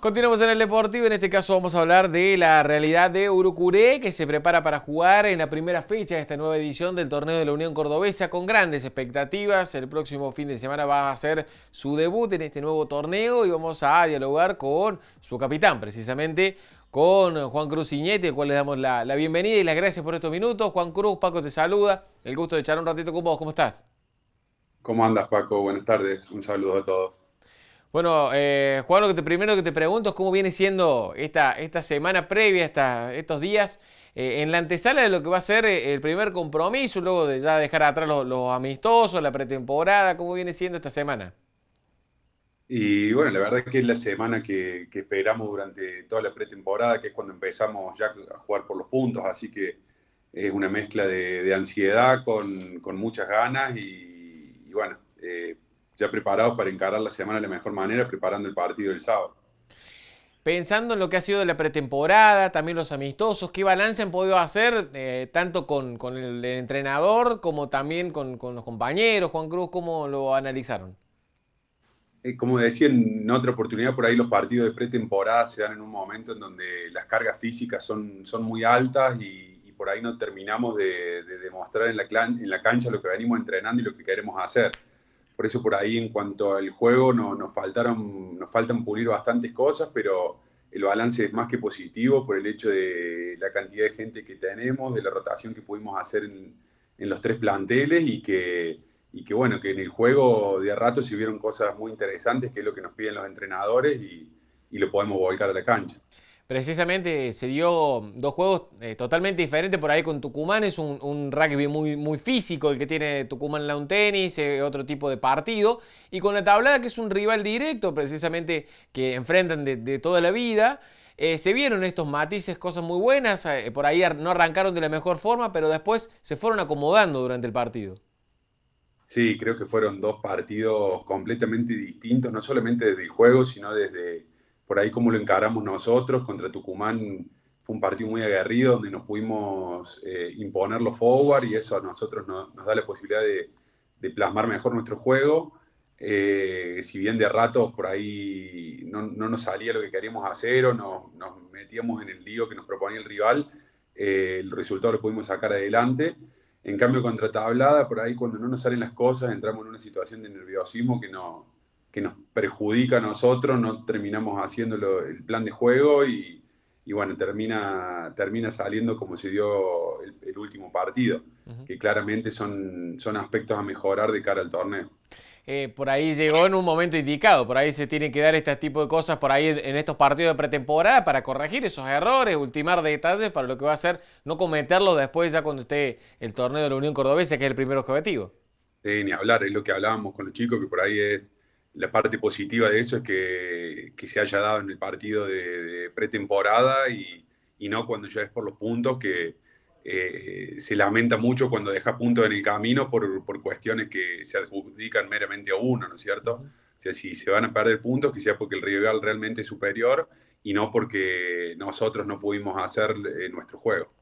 Continuamos en el deportivo, en este caso vamos a hablar de la realidad de Urucuré que se prepara para jugar en la primera fecha de esta nueva edición del torneo de la Unión Cordobesa con grandes expectativas. El próximo fin de semana va a ser su debut en este nuevo torneo y vamos a dialogar con su capitán precisamente, con Juan Cruz Iñete, al cual le damos la, la, bienvenida y las gracias por estos minutos. Juan Cruz, Paco te saluda, el gusto de echar un ratito con vos, ¿cómo estás? ¿Cómo andas Paco? Buenas tardes, un saludo a todos. Bueno, eh, Juan, lo que te, primero que te pregunto es cómo viene siendo esta, esta semana previa, a estos días, eh, en la antesala de lo que va a ser eh, el primer compromiso, luego de ya dejar atrás los, los amistosos, la pretemporada, cómo viene siendo esta semana. Y bueno, la verdad es que es la semana que, esperamos durante toda la pretemporada, que es cuando empezamos ya a jugar por los puntos, así que es una mezcla de, ansiedad con, muchas ganas y, bueno, ya preparados para encarar la semana de la mejor manera, preparando el partido del sábado. Pensando en lo que ha sido la pretemporada, también los amistosos, ¿qué balance han podido hacer eh, tanto con, el entrenador como también con, los compañeros? Juan Cruz, ¿cómo lo analizaron? Eh, como decía en otra oportunidad, por ahí los partidos de pretemporada se dan en un momento en donde las cargas físicas son, muy altas y, por ahí no terminamos de, demostrar en la cancha lo que venimos entrenando y lo que queremos hacer. Por eso por ahí en cuanto al juego nos, faltaron, nos faltan pulir bastantes cosas, pero el balance es más que positivo por el hecho de la cantidad de gente que tenemos, de la rotación que pudimos hacer en, los tres planteles y que, bueno, que en el juego de a rato se vieron cosas muy interesantes, que es lo que nos piden los entrenadores y lo podemos volcar a la cancha precisamente se dio dos juegos eh, totalmente diferentes por ahí con Tucumán. Es un, rugby muy, muy físico el que tiene Tucumán Lawn Tennis, tenis, eh, otro tipo de partido. Y con la tablada, que es un rival directo, precisamente que enfrentan de, toda la vida. Eh, se vieron estos matices, cosas muy buenas. por ahí no arrancaron de la mejor forma, pero después se fueron acomodando durante el partido. Sí, creo que fueron dos partidos completamente distintos, no solamente desde el juego, sino desde por ahí como lo encaramos nosotros contra Tucumán fue un partido muy aguerrido donde nos pudimos eh, imponer los forward y eso a nosotros nos da la posibilidad de, plasmar mejor nuestro juego. Eh, si bien de rato por ahí no, nos salía lo que queríamos hacer o nos, metíamos en el lío que nos proponía el rival, eh, el resultado lo pudimos sacar adelante. En cambio, contra Tablada, por ahí cuando no nos salen las cosas, entramos en una situación de nerviosismo que no, que nos perjudica a nosotros, no terminamos haciéndolo el plan de juego y, bueno, termina, termina saliendo como se dio el, último partido, que claramente son, son aspectos a mejorar de cara al torneo. Eh, por ahí llegó en un momento indicado, por ahí se tienen que dar este tipo de cosas por ahí en, estos partidos de pretemporada para corregir esos errores, ultimar detalles para lo que va a ser, no cometerlo después ya cuando esté el torneo de la Unión Cordobesa, que es el primer objetivo. Sí, ni hablar, es lo que hablábamos con los chicos, que por ahí es la parte positiva de eso es que, se haya dado en el partido de, pretemporada y, no cuando ya es por los puntos, que eh, se lamenta mucho cuando deja puntos en el camino por, cuestiones que se adjudican meramente a uno, ¿no es cierto? O sea, si se van a perder puntos, que sea porque el rival realmente es superior y no porque nosotros no pudimos hacer eh, nuestro juego.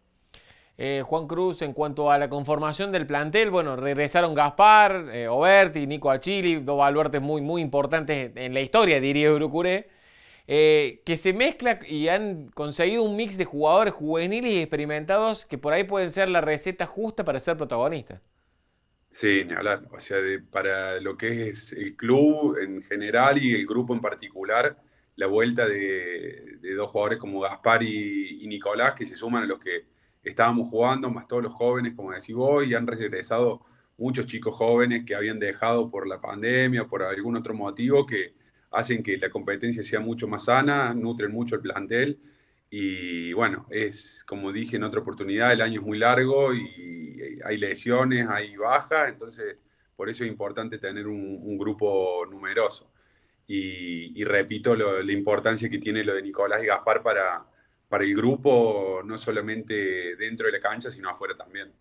Eh, Juan Cruz, en cuanto a la conformación del plantel, bueno, regresaron Gaspar, eh, Oberti, Nico Achili, dos baluartes muy, muy importantes en la historia, diría Urucuré, eh, que se mezcla y han conseguido un mix de jugadores juveniles y experimentados que por ahí pueden ser la receta justa para ser protagonistas. Sí, ni hablar. O sea, para lo que es el club en general y el grupo en particular, la vuelta de, dos jugadores como Gaspar y Nicolás, que se suman a los que estábamos jugando, más todos los jóvenes, como decís vos, y han regresado muchos chicos jóvenes que habían dejado por la pandemia, o por algún otro motivo, que hacen que la competencia sea mucho más sana, nutren mucho el plantel. Y bueno, es como dije en otra oportunidad, el año es muy largo y hay lesiones, hay bajas, entonces por eso es importante tener un, grupo numeroso. Y, repito la importancia que tiene lo de Nicolás y Gaspar para, para el grupo, no solamente dentro de la cancha, sino afuera también.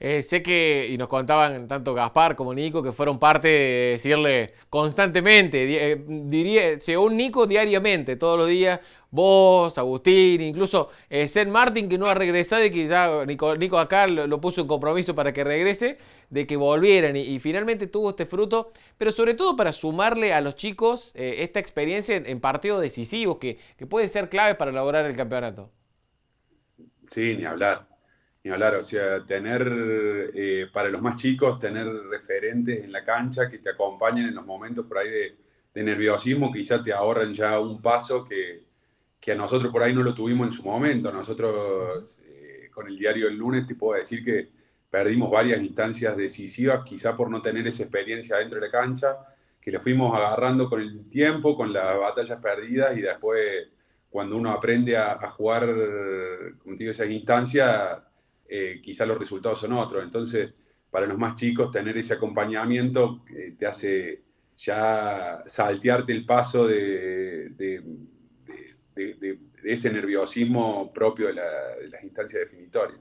Eh, sé que, y nos contaban tanto Gaspar como Nico, que fueron parte de decirle constantemente, eh, diría, según Nico, diariamente, todos los días, vos, Agustín, incluso eh, Martin, que no ha regresado y que ya Nico, acá lo, puso en compromiso para que regrese, de que volvieran y, finalmente tuvo este fruto, pero sobre todo para sumarle a los chicos eh, esta experiencia en, en partidos decisivos que, que puede ser clave para lograr el campeonato. Sí, ni hablar y hablar, o sea, tener eh, para los más chicos, tener referentes en la cancha que te acompañen en los momentos por ahí de, nerviosismo, quizás te ahorran ya un paso que, a nosotros por ahí no lo tuvimos en su momento. Nosotros eh, con el diario el lunes te puedo decir que perdimos varias instancias decisivas, quizá por no tener esa experiencia dentro de la cancha, que lo fuimos agarrando con el tiempo, con las batallas perdidas y después cuando uno aprende a, a jugar contigo esas instancias eh, quizá los resultados son otros. Entonces, para los más chicos, tener ese acompañamiento eh, te hace ya saltearte el paso de, ese nerviosismo propio de, las instancias definitorias.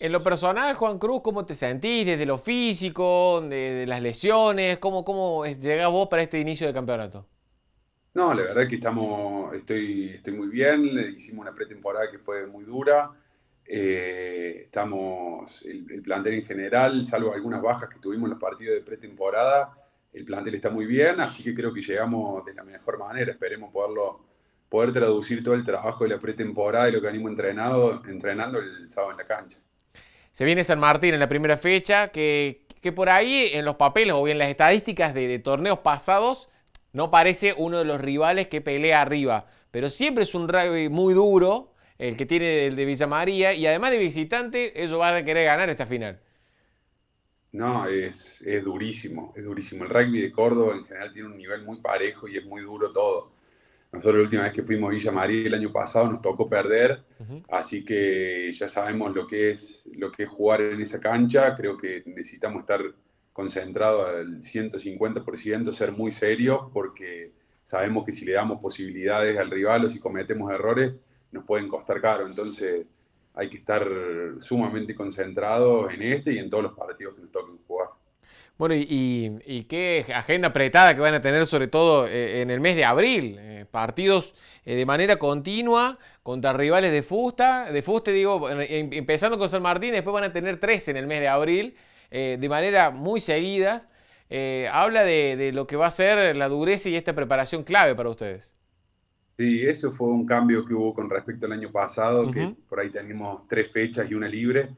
En lo personal, Juan Cruz, ¿cómo te sentís desde lo físico, de, las lesiones? ¿Cómo, cómo llegás vos para este inicio de campeonato? No, la verdad que estamos, estoy, estoy muy bien, hicimos una pretemporada que fue muy dura, eh, estamos, el, plantel en general, salvo algunas bajas que tuvimos en los partidos de pretemporada, el plantel está muy bien, así que creo que llegamos de la mejor manera. Esperemos poderlo, poder traducir todo el trabajo de la pretemporada y lo que animo entrenado, entrenando el sábado en la cancha. Se viene San Martín en la primera fecha, que, por ahí en los papeles o bien las estadísticas de, de torneos pasados no parece uno de los rivales que pelea arriba, pero siempre es un rugby muy duro el que tiene el de Villa María, y además de visitante, ellos van a querer ganar esta final. No, es, durísimo, es durísimo. El rugby de Córdoba en general tiene un nivel muy parejo y es muy duro todo. Nosotros la última vez que fuimos a Villa María el año pasado nos tocó perder, así que ya sabemos lo que es lo que es jugar en esa cancha. Creo que necesitamos estar concentrados al 150%, ser muy serios, porque sabemos que si le damos posibilidades al rival o si cometemos errores, nos pueden costar caro. Entonces hay que estar sumamente concentrados en este y en todos los partidos que nos toquen jugar. Bueno, y, qué agenda apretada que van a tener, sobre todo eh, en el mes de abril. Eh, partidos eh, de manera continua contra rivales de Fusta. De Fuste, digo, em, empezando con San Martín, después van a tener tres en el mes de abril, de manera muy seguida. habla de, lo que va a ser la dureza y esta preparación clave para ustedes. Sí, eso fue un cambio que hubo con respecto al año pasado, que por ahí teníamos tres fechas y una libre.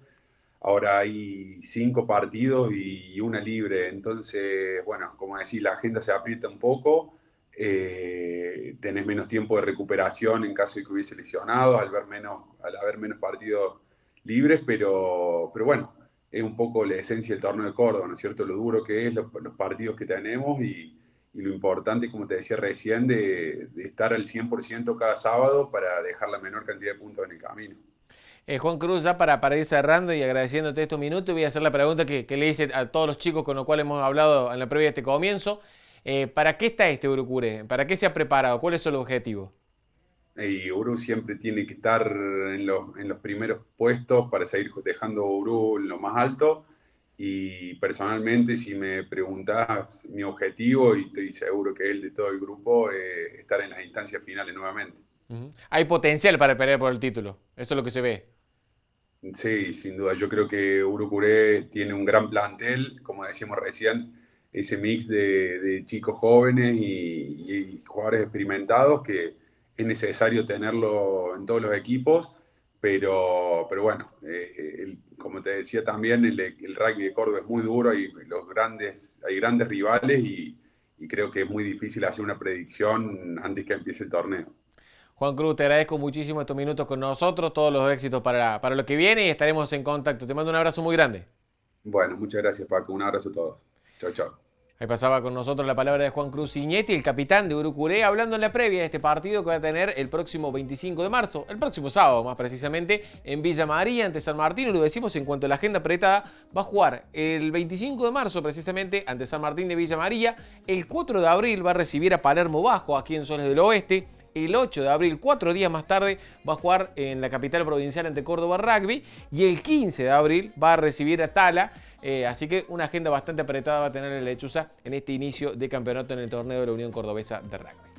Ahora hay cinco partidos y una libre. Entonces, bueno, como decís, la agenda se aprieta un poco. Eh, tenés menos tiempo de recuperación en caso de que hubiese lesionado, al, ver menos, al haber menos partidos libres, pero, pero bueno, es un poco la esencia del torneo de Córdoba, ¿no es cierto? Lo duro que es, los partidos que tenemos y, y lo importante, como te decía recién, de, estar al 100% cada sábado para dejar la menor cantidad de puntos en el camino. Eh, Juan Cruz, ya para, para ir cerrando y agradeciéndote estos minutos, voy a hacer la pregunta que, le hice a todos los chicos con los cuales hemos hablado en la previa de este comienzo. Eh, ¿Para qué está este Urucure? ¿Para qué se ha preparado? ¿Cuál es el objetivo? Y Uru siempre tiene que estar en los, en los primeros puestos para seguir dejando Uru en lo más alto y personalmente, si me preguntas mi objetivo, y estoy seguro que es el de todo el grupo, es eh, estar en las instancias finales nuevamente. Hay potencial para pelear por el título, eso es lo que se ve. Sí, sin duda. Yo creo que Urucuré tiene un gran plantel, como decíamos recién, ese mix de, chicos jóvenes y, jugadores experimentados que es necesario tenerlo en todos los equipos pero, pero bueno, eh, eh, como te decía también, el, el, rugby de Córdoba es muy duro, hay, los grandes, hay grandes rivales y, creo que es muy difícil hacer una predicción antes que empiece el torneo. Juan Cruz, te agradezco muchísimo estos minutos con nosotros, todos los éxitos para, para lo que viene y estaremos en contacto. Te mando un abrazo muy grande. Bueno, muchas gracias Paco, un abrazo a todos. Chao, chao. Ahí pasaba con nosotros la palabra de Juan Cruz Iñetti, el capitán de Urucuré, hablando en la previa de este partido que va a tener el próximo 25 de marzo, el próximo sábado más precisamente, en Villa María, ante San Martín. Y lo decimos en cuanto a la agenda apretada, va a jugar el 25 de marzo precisamente ante San Martín de Villa María. El 4 de abril va a recibir a Palermo Bajo, aquí en Zones del Oeste el 8 de abril, cuatro días más tarde, va a jugar en la capital provincial ante Córdoba Rugby y el 15 de abril va a recibir a Tala. Eh, así que una agenda bastante apretada va a tener el Lechuza en este inicio de campeonato en el torneo de la Unión Cordobesa de Rugby.